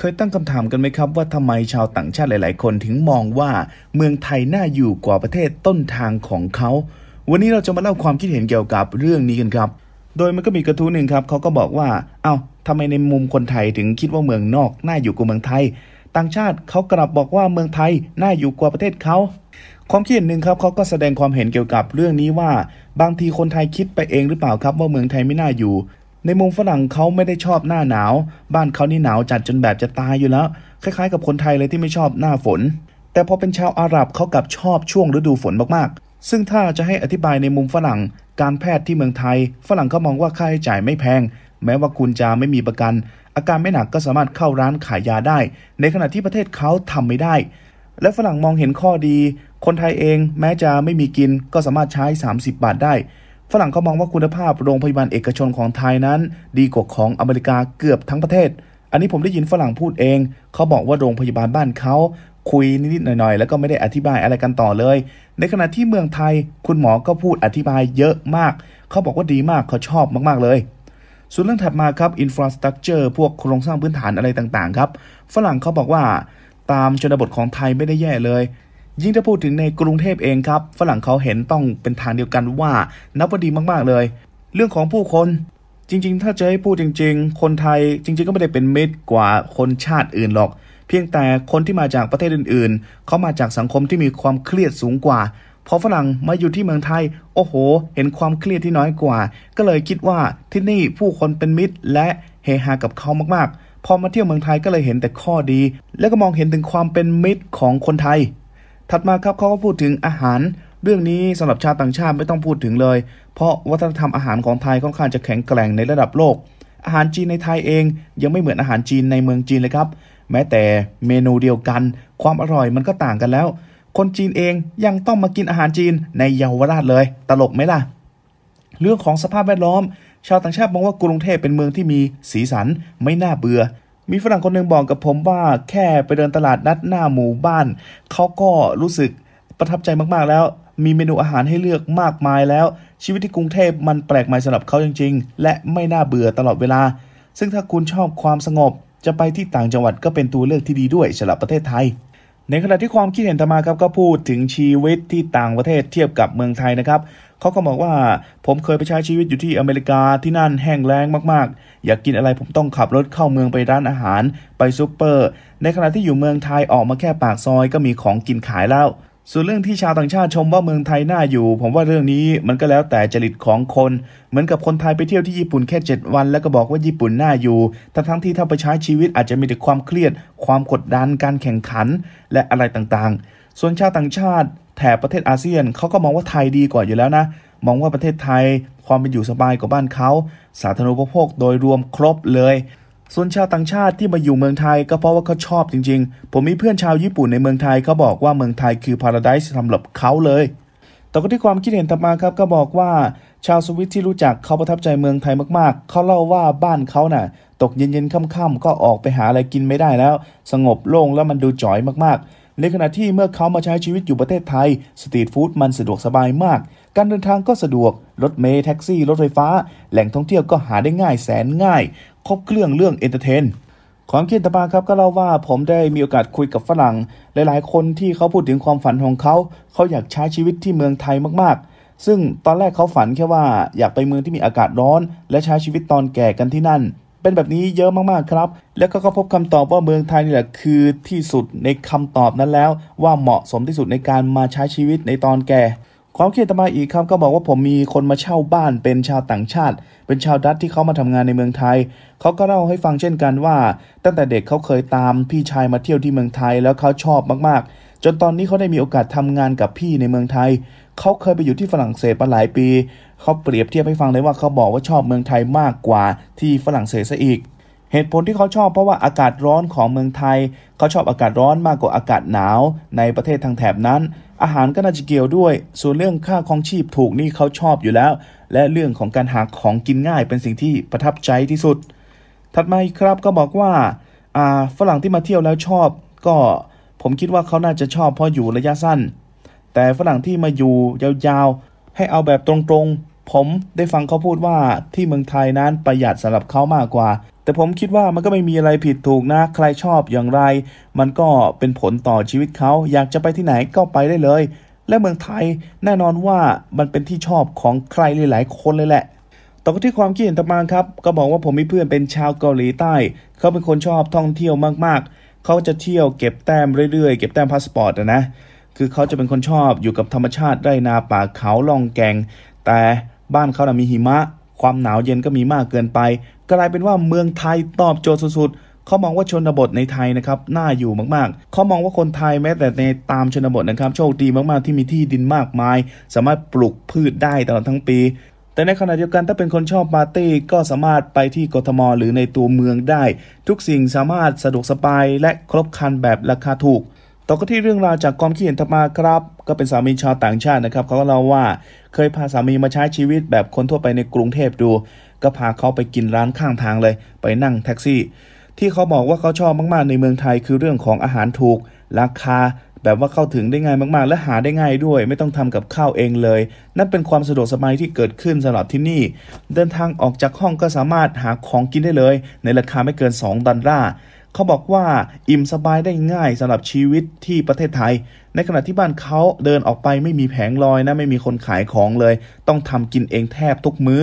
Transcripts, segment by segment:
เคยตั้งคำถามกันไหมครับว่าทำไมชาวต่างชาติหลาย ๆ คนถึงมองว่าเมืองไทยน่าอยู่กว่าประเทศต้นทางของเขา วันนี้เราจะมาเล่าความคิดเห็นเกี่ยวกับเรื่องนี้กันครับ โดยมันก็มีกระทู้หนึ่งครับเขาก็บอกว่า เอา้าทำไมในมุมคนไทยถึงคิดว่าเมืองนอก น่าอยู่กว่าเมืองไทย ต่างชาติเขากลับบอกว่าเมืองไทยน่าอยู่กว่าประเทศเขา ความคิดเห็นหนึ่งครับเขาก็แสดงความเห็นเกี่ยวกับเรื่องนี้ว่าบางทีคนไทยคิดไปเองหรือเปล่าครับ ว่าเมืองไทยไม่น่าอยู่ในมุมฝรั่งเขาไม่ได้ชอบหน้าหนาว บ้านเขานี่หนาวจัดจนแบบจะตายอยู่แล้วคล้ายๆกับคนไทยเลยที่ไม่ชอบหน้าฝน แต่พอเป็นชาวอาหรับเขากลับชอบช่วงฤดูฝนมากๆ ซึ่งถ้าจะให้อธิบายในมุมฝรั่งการแพทย์ที่เมืองไทยฝรั่งเขามองว่าค่าใช้จ่ายไม่แพง แม้ว่าคุณจะไม่มีประกัน อาการไม่หนักก็สามารถเข้าร้านขายยาได้ ในขณะที่ประเทศเขาทำไม่ได้ และฝรั่งมองเห็นข้อดี คนไทยเอง แม้จะไม่มีกินก็สามารถใช้ 30 บาทได้ฝรั่งก็มองว่าคุณภาพโรงพยาบาลเอกชนของไทยนั้น ดีกว่าของอเมริกาเกือบทั้งประเทศ อันนี้ผมได้ยินฝรั่งพูดเอง เขาบอกว่าโรงพยาบาลบ้านเขาคุยนิดๆหน่อยๆแล้วก็ไม่ได้อธิบายอะไรกันต่อเลย ในขณะที่เมืองไทยคุณหมอก็พูดอธิบายเยอะมาก เขาบอกว่าดีมากเขาชอบมากๆเลยส่วนเรื่องถัดมาครับอินฟราสตรักเจอร์พวกโครงสร้างพื้นฐานอะไรต่าง ๆครับ ฝรั่งเขาบอกว่าตามชนบทของไทยไม่ได้แย่เลยยิ่งถ้าพูดถึงในกรุงเทพเองครับ ฝรั่งเขาเห็นต้องเป็นทางเดียวกันว่านับว่าดีมาก ๆเลย เรื่องของผู้คน จริง ๆ ถ้าจะให้พูดจริง ๆ คนไทยจริงๆก็ไม่ได้เป็นมิตรกว่าคนชาติอื่นหรอก เพียงแต่คนที่มาจากประเทศอื่น ๆ เขามาจากสังคมที่มีความเครียดสูงกว่าพอฝรั่งมาอยู่ที่เมืองไทย โอ้โห เห็นความเครียดที่น้อยกว่า ก็เลยคิดว่าที่นี่ผู้คนเป็นมิตร และเฮฮากับเขามากๆพอมาเที่ยวเมืองไทยก็เลยเห็นแต่ข้อดี แล้วก็มองเห็นถึงความเป็นมิตรของคนไทยถัดมาครับเขาก็พูดถึงอาหาร เรื่องนี้สำหรับชาวต่างชาติไม่ต้องพูดถึง เลยเพราะวัฒนธรรมอาหารของไทยค่อนข้างจะแข็งแกร่งในระดับโลก อาหารจีนในไทยเองยังไม่เหมือนอาหารจีนในเมืองจีนเลยครับ แม้แต่เมนูเดียวกัน ความอร่อยมันก็ต่างกันแล้ว คนจีนเองยังต้องมากินอาหารจีนในเยาวราชเลย ตลกไหมล่ะ เรื่องของสภาพแวดล้อม ชาวต่างชาติมองว่ากรุงเทพเป็นเมืองที่มีสีสันไม่น่าเบื่อมีฝรั่งคนหนึ่งบอกกับผมว่า แค่ไปเดินตลาดนัดหน้าหมู่บ้าน เขาก็รู้สึกประทับใจมากๆแล้ว มีเมนูอาหารให้เลือกมากมายแล้ว ชีวิตที่กรุงเทพมันแปลกใหม่สำหรับเขาจริงๆ และไม่น่าเบื่อตลอดเวลา ซึ่งถ้าคุณชอบความสงบ จะไปที่ต่างจังหวัดก็เป็นตัวเลือกที่ดีด้วยสำหรับประเทศไทย ในขณะที่ความคิดเห็นต่อมาครับก็พูดถึงชีวิตที่ต่างประเทศเทียบกับเมืองไทยนะครับเขาก็บอกว่าผมเคยไปใช้ชีวิตอยู่ที่อเมริกาที่นั่นแห้งแล้งมาก ๆ อยากกินอะไรผมต้องขับรถเข้าเมืองไปร้านอาหาร ไปซูเปอร์ ในขณะที่อยู่เมืองไทยออกมาแค่ปากซอยก็มีของกินขายแล้ว ส่วนเรื่องที่ชาวต่างชาติชมว่าเมืองไทยน่าอยู่ ผมว่าเรื่องนี้มันก็แล้วแต่จริตของคน เหมือนกับคนไทยไปเที่ยวที่ญี่ปุ่นแค่ 7 วัน แล้วก็บอกว่าญี่ปุ่นน่าอยู่ ทั้งทั้งที่ถ้าไปใช้ชีวิตอาจจะมีแต่ความเครียด ความกดดัน การแข่งขันและอะไรต่างๆ ส่วนชาวต่างชาติแถบประเทศอาเซียนเขาก็มองว่าไทยดีกว่าอยู่แล้วนะมองว่าประเทศไทยความเป็นอยู่สบายกว่าบ้านเขาสาธารณูปโภคโดยรวมครบเลย ส่วนชาวต่างชาติที่มาอยู่เมืองไทยก็เพราะว่าเขาชอบจริง ๆ ผมมีเพื่อนชาวญี่ปุ่นในเมืองไทยเขาบอกว่าเมืองไทยคือพาราไดซ์สำหรับเขาเลยแต่ก็ที่ความคิดเห็นต่อมาครับ ก็บอกว่า ชาวสวิตที่รู้จักเขาประทับใจเมืองไทยมากๆเขาเล่าว่าบ้านเขาน่ะตกเย็นๆค่ำๆก็ออกไปหาอะไรกินไม่ได้แล้ว สงบโล่งแล้วมันดูจ่อยมากในขณะที่เมื่อเขามาใช้ชีวิตอยู่ประเทศไทย สตรีทฟู้ดมันสะดวกสบายมาก การเดินทางก็สะดวกรถเมล์แท็กซี่ รถไฟฟ้า แหล่งท่องเที่ยวก็หาได้ง่ายแสนง่าย ครบเครื่องเรื่องเอนเตอร์เทนความคิดตาปาครับก็เล่าว่าผมได้มีโอกาสคุยกับฝรั่ง หลายๆคนที่เขาพูดถึงความฝันของเขา เขาอยากใช้ชีวิตที่เมืองไทยมากๆ ซึ่งตอนแรกเขาฝันแค่ว่าอยากไปเมืองที่มีอากาศร้อน และใช้ชีวิตตอนแก่กันที่นั่นเป็นแบบนี้เยอะมากๆครับ แล้วก็พบคำตอบว่าเมืองไทยนี่แหละคือที่สุดในคำตอบนั้นแล้ว ว่าเหมาะสมที่สุดในการมาใช้ชีวิตในตอนแก่ ความคิดต่อมาอีกครับก็บอกว่าผมมีคนมาเช่าบ้านเป็นชาวต่างชาติ เป็นชาวดัตที่เขามาทำงานในเมืองไทย เขาก็เล่าให้ฟังเช่นกันว่า ตั้งแต่เด็กเขาเคยตามพี่ชายมาเที่ยวที่เมืองไทยแล้วเขาชอบมาก ๆ จนตอนนี้เขาได้มีโอกาสทำงานกับพี่ในเมืองไทย เขาเคยไปอยู่ที่ฝรั่งเศสมาหลายปีเขาเปรียบเทียบให้ฟังเลยว่าเขาบอกว่าชอบเมืองไทยมากกว่าที่ฝรั่งเศสซะอีก เหตุผลที่เขาชอบเพราะว่าอากาศร้อนของเมืองไทย เขาชอบอากาศร้อนมากกว่าอากาศหนาว ในประเทศทางแถบนั้น อาหารก็น่าจะเกี่ยวด้วยส่วนเรื่องค่าของชีพถูกนี่เขาชอบอยู่แล้ว และเรื่องของการหาของกินง่ายเป็นสิ่งที่ประทับใจที่สุดถัดมาครับก็บอกว่าฝรั่งที่มาเที่ยวแล้วชอบ ก็ ผมคิดว่าเขาน่าจะชอบเพราะอยู่ระยะสั้น แต่ฝรั่งที่มาอยู่ยาวๆ ให้เอาแบบตรงผมได้ฟังเขาพูดว่าที่เมืองไทยนั้นประหยัดสำหรับเขามากกว่า แต่ผมคิดว่ามันก็ไม่มีอะไรผิดถูกนะ ใครชอบอย่างไร มันก็เป็นผลต่อชีวิตเขาอยากจะไปที่ไหนก็ไปได้เลย และเมืองไทยแน่นอนว่ามันเป็นที่ชอบของใครหลาย ๆ คนเลยแหละต่อที่ความคิดเห็นต่อมาครับ ก็บอกว่าผมมีเพื่อนเป็นชาวเกาหลีใต้ เขาเป็นคนชอบท่องเที่ยวมาก ๆ เขาจะเที่ยวเก็บแต้มเรื่อย ๆ เก็บแต้มพาสปอร์ตนะคือเขาจะเป็นคนชอบอยู่กับธรรมชาติไรนาป่าเขาล่องแกงแต่บ้านเขานะมีหิมะ ความหนาวเย็นก็มีมากเกินไป กลายเป็นว่าเมืองไทยตอบโจทย์สุดๆ เขามองว่าชนบทในไทยนะครับน่าอยู่มากๆ เขามองว่าคนไทยแม้ แต่ในตามชนบทนะครับ โชคดีมากๆที่มีที่ดินมากมาย สามารถปลูกพืชได้ตลอดทั้งปี แต่ในขณะเดียวกันถ้าเป็นคนชอบปาร์ตี้ ก็สามารถไปที่กทมหรือในตัวเมืองได้ ทุกสิ่งสามารถสะดวกสบายและครบคันแบบราคาถูก ต่อก็ที่เรื่องราวจากความคิดเห็นธรรมาครับ ก็เป็นสามีชาวต่างชาตินะครับ เขาก็เล่าว่าเคยพาสามีมาใช้ชีวิตแบบคนทั่วไปในกรุงเทพดู ก็พาเขาไปกินร้านข้างทางเลย ไปนั่งแท็กซี่ ที่เขาบอกว่าเขาชอบมากๆ ในเมืองไทยคือเรื่องของอาหารถูก ราคาแบบว่าเข้าถึงได้ง่ายมากๆ และหาได้ง่ายด้วยไม่ต้องทำกับข้าวเองเลย นั่นเป็นความสะดวกสบายที่เกิดขึ้นสำหรับที่นี่ เดินทางออกจากห้องก็สามารถหาของกินได้เลย ในราคาไม่เกิน2ดอลลาร์เขาบอกว่าอิ่มสบายได้ง่ายสำหรับชีวิตที่ประเทศไทย ในขณะที่บ้านเขาเดินออกไปไม่มีแผงลอยนะไม่มีคนขายของเลย ต้องทำกินเองแทบทุกมื้อ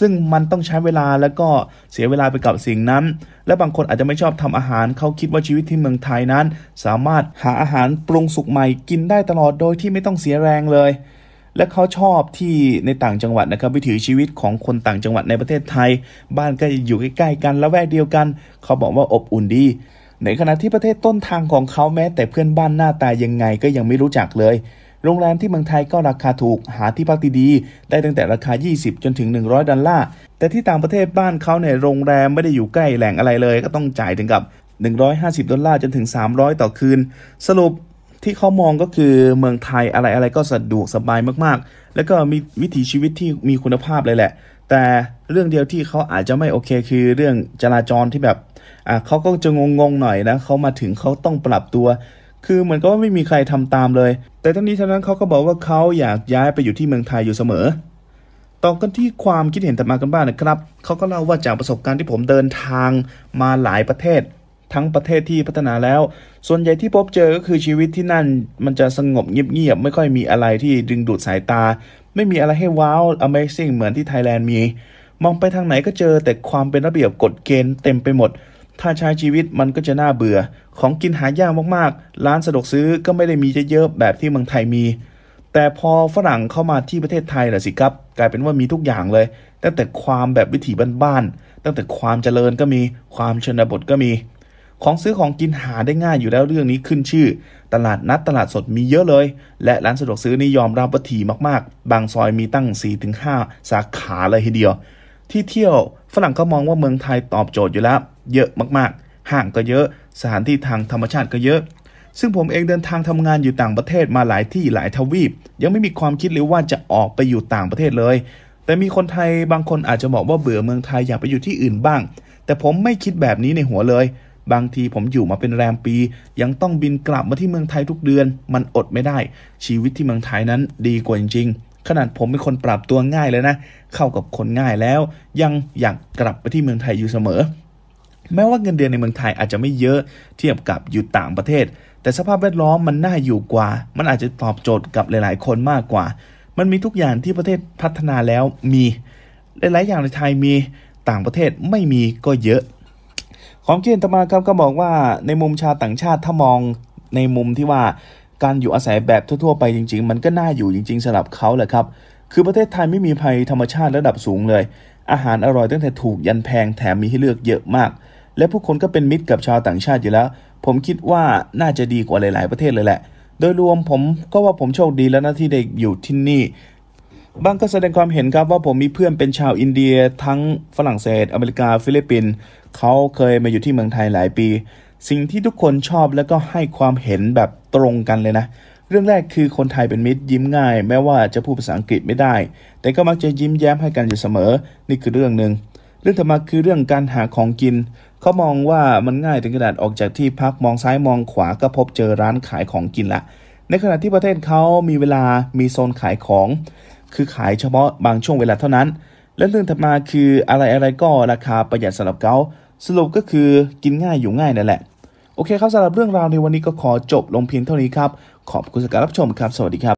ซึ่งมันต้องใช้เวลาแล้วก็เสียเวลาไปกับสิ่งนั้น และบางคนอาจจะไม่ชอบทำอาหารเขาคิดว่าชีวิตที่เมืองไทยนั้น สามารถหาอาหารปรุงสุกใหม่กินได้ตลอดโดยที่ไม่ต้องเสียแรงเลยและเขาชอบที่ในต่างจังหวัดนะครับวิถีชีวิตของคนต่างจังหวัดในประเทศไทย บ้านก็อยู่ใกล้ๆกัน และแวกเดียวกันเขาบอกว่าอบอุ่นดี ในขณะที่ประเทศต้นทางของเขาแม้ แต่เพื่อนบ้านหน้าตายยังไงก็ยังไม่รู้จักเลย โรงแรมที่เมืองไทยก็ราคาถูกหาที่พักดีๆได้ตั้งแต่ราคา 20 จนถึง 100 ดอลลาร์แต่ที่ต่างประเทศบ้านเขาในโรงแรมไม่ได้อยู่ใกล้แหล่งอะไรเลย ก็ต้องจ่ายถึงกับ 150 ดอลลาร์จนถึง 300 ต่อคืนสรุปที่เขามองก็คือเมืองไทยอะไรอะไรก็สะดวกสบายมากๆ แล้วก็มีวิถีชีวิตที่มีคุณภาพเลยแหละ แต่เรื่องเดียวที่เขาอาจจะไม่โอเคคือเรื่องจราจรที่แบบอ่ะเขาก็จะงง ๆหน่อยนะเขามาถึงเขาต้องปรับตัว คือเหมือนก็ไม่มีใครทำตามเลย แต่ทั้งนี้ทั้งนั้นเขาก็บอกว่าเขาอยากย้ายไปอยู่ที่เมืองไทยอยู่เสมอ ต่อกันที่ความคิดเห็นต่อมากันบ้างนะครับ เขาก็เล่าว่าจากประสบการณ์ที่ผมเดินทางมาหลายประเทศทั้งประเทศที่พัฒนาแล้ว ส่วนใหญ่ที่พบเจอก็คือชีวิตที่นั่นมันจะสงบเงียบๆไม่ค่อยมีอะไรที่ดึงดูดสายตา ไม่มีอะไรให้ว้าว Amazing เหมือนที่ไทยแลนด์มี มองไปทางไหนก็เจอแต่ความเป็นระเบียบกฎเกณฑ์เต็มไปหมด ถ้าใช้ชีวิตมันก็จะน่าเบื่อ ของกินหายากมากๆ ร้านสะดวกซื้อก็ไม่ได้มีเยอะๆแบบที่เมืองไทยมี แต่พอฝรั่งเข้ามาที่ประเทศไทยแหละสิครับ กลายเป็นว่ามีทุกอย่างเลย ตั้งแต่ความแบบวิถีบ้านๆตั้งแต่ความเจริญก็มี ความชนบทก็มีของซื้อของกินหาได้ง่ายอยู่แล้วเรื่องนี้ขึ้นชื่อตลาดนัดตลาดสดมีเยอะเลย และร้านสะดวกซื้อนี่ยอมรับว่าถี่มาก ๆ บางซอยมีตั้ง 4-5 สาขาเลยทีเดียว ที่เที่ยว ฝรั่งก็มองว่าเมืองไทยตอบโจทย์อยู่แล้ว เยอะมากๆห้างก็เยอะสถานที่ทางธรรมชาติก็เยอะซึ่งผมเองเดินทางทำงานอยู่ต่างประเทศมาหลายที่หลายทวีป ยังไม่มีความคิดเลยว่าจะออกไปอยู่ต่างประเทศเลย แต่มีคนไทยบางคนอาจจะบอกว่าเบื่อเมืองไทยอยากไปอยู่ที่อื่นบ้าง แต่ผมไม่คิดแบบนี้ในหัวเลยบางทีผมอยู่มาเป็นแรมปียังต้องบินกลับมาที่เมืองไทยทุกเดือน มันอดไม่ได้ ชีวิตที่เมืองไทยนั้นดีกว่าจริงๆขนาดผมเป็นคนปรับตัวง่ายเลยนะ เข้ากับคนง่ายแล้ว ยังอยากกลับไปที่เมืองไทยอยู่เสมอ แม้ว่าเงินเดือนในเมืองไทยอาจจะไม่เยอะ เทียบกับอยู่ต่างประเทศ แต่สภาพแวดล้อมมันน่าอยู่กว่า มันอาจจะตอบโจทย์กับหลาย ๆ คนมากกว่า มันมีทุกอย่างที่ประเทศพัฒนาแล้วมี หลายๆอย่างในไทยมีต่างประเทศไม่มีก็เยอะความคิดเห็นต่อมาครับก็บอกว่าในมุมชาวต่างชาติถ้ามอง ในมุมที่ว่าการอยู่อาศัยแบบทั่วๆไปจริง ๆ มันก็น่าอยู่จริงๆสำหรับเขาแหละครับ คือประเทศไทยไม่มีภัยธรรมชาติระดับสูงเลย อาหารอร่อยตั้งแต่ถูกยันแพงแถมมีให้เลือกเยอะมาก และผู้คนก็เป็นมิตรกับชาวต่างชาติอยู่แล้วผมคิดว่าน่าจะดีกว่าหลาย ๆประเทศเลยแหละโดยรวมผมก็ว่าผมโชคดีแล้วนะที่ได้อยู่ที่นี่บางก็แสดงความเห็นครับว่าผมมีเพื่อนเป็นชาวอินเดียทั้งฝรั่งเศสอเมริกาฟิลิปปินส์เขาเคยมาอยู่ที่เมืองไทยหลายปี สิ่งที่ทุกคนชอบแล้วก็ให้ความเห็นแบบตรงกันเลยนะเรื่องแรกคือคนไทยเป็นมิตรยิ้มง่าย แม้ว่าจะพูดภาษาอังกฤษไม่ได้ แต่ก็มักจะยิ้มแย้มให้กันอยู่เสมอนี่คือเรื่องหนึ่งเรื่องถัดมาคือเรื่องการหาของกินเขามองว่ามันง่ายถึงขนาดออกจากที่พักมองซ้ายมองขวาก็พบเจอร้านขายของกินละ ในขณะที่ประเทศเขามีเวลา มีโซนขายของคือขายเฉพาะบางช่วงเวลาเท่านั้น และเรื่องถัดมาคืออะไรอะไรก็ราคาประหยัดสำหรับเขาสรุปก็คือกินง่ายอยู่ง่ายนั่นแหละ โอเคครับสำหรับเรื่องราวในวันนี้ก็ขอจบลงเพียงเท่านี้ครับ ขอบคุณสำหรับรับชมครับ สวัสดีครับ